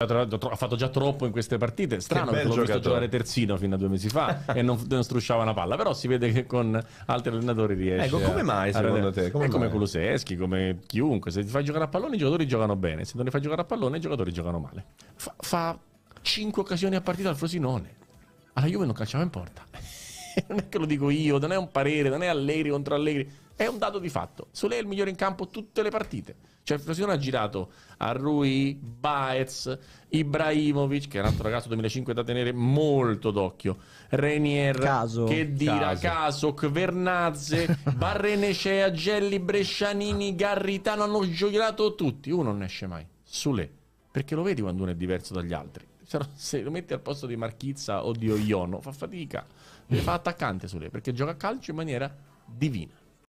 Ha fatto già troppo in queste partite. Strano che l'ho giocatore. visto giocare terzino fino a due mesi fa e non, non, strusciava una palla. Però si vede che con altri allenatori riesce. Ecco, come mai a, secondo a te? Come, è come Kuluseschi, come chiunque. Se ti fai giocare a pallone, i giocatori giocano bene. Se non li fai giocare a pallone, i giocatori giocano male. Fa, fa 5 occasioni a partita al Frosinone. Alla Juve non calciava in porta non è che lo dico io, non è un parere, non è Allegri contro Allegri, è un dato di fatto. Su Sole è il migliore in campo tutte le partite. Cioè, il Frosinone ha girato a Rui, Baez, Ibrahimovic, che è un altro ragazzo 2005 da tenere molto d'occhio, Renier, caso, che dira, Caso, Kvernazze, Barrenecea, Gelli, Brescianini, Garritano, hanno giocato tutti. Uno non esce mai, su Sule, perché lo vedi quando uno è diverso dagli altri. Cioè, se lo metti al posto di Marchizza o di Oiono, fa fatica, deve fare attaccante sulle perché gioca a calcio in maniera divina.